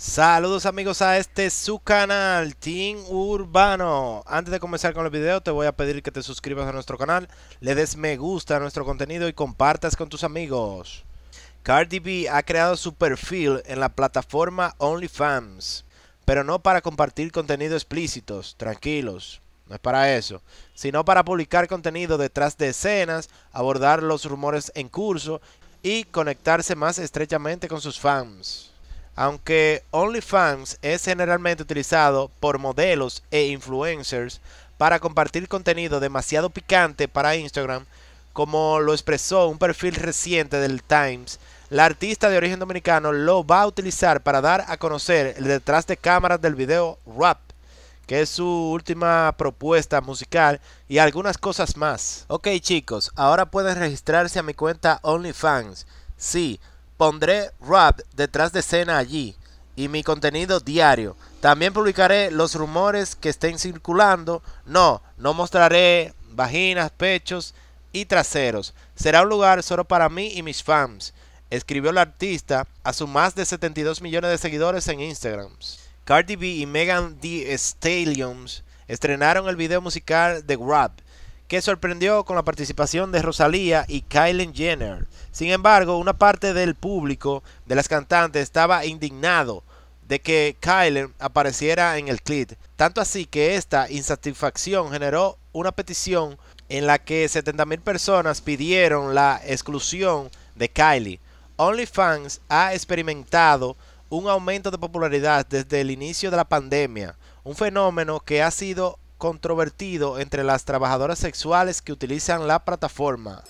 Saludos amigos a este su canal, Team Urbano. Antes de comenzar con el video te voy a pedir que te suscribas a nuestro canal, le des me gusta a nuestro contenido y compartas con tus amigos. Cardi B ha creado su perfil en la plataforma OnlyFans, pero no para compartir contenido explícitos, tranquilos, no es para eso, sino para publicar contenido detrás de escenas, abordar los rumores en curso y conectarse más estrechamente con sus fans. Aunque OnlyFans es generalmente utilizado por modelos e influencers para compartir contenido demasiado picante para Instagram, como lo expresó un perfil reciente del Times, la artista de origen dominicano lo va a utilizar para dar a conocer el detrás de cámaras del video Rap, que es su última propuesta musical y algunas cosas más. Ok chicos, ahora pueden registrarse a mi cuenta OnlyFans. Sí, Pondré rap detrás de escena allí y mi contenido diario. También publicaré los rumores que estén circulando. No, no mostraré vaginas, pechos y traseros. Será un lugar solo para mí y mis fans. Escribió el artista a sus más de 72 millones de seguidores en Instagram. Cardi B y Megan Thee Stallions estrenaron el video musical de Rap que sorprendió con la participación de Rosalía y Kylie Jenner. Sin embargo, una parte del público de las cantantes estaba indignado de que Kylie apareciera en el clip. Tanto así que esta insatisfacción generó una petición en la que 70.000 personas pidieron la exclusión de Kylie. OnlyFans ha experimentado un aumento de popularidad desde el inicio de la pandemia, un fenómeno que ha sido controvertido entre las trabajadoras sexuales que utilizan la plataforma.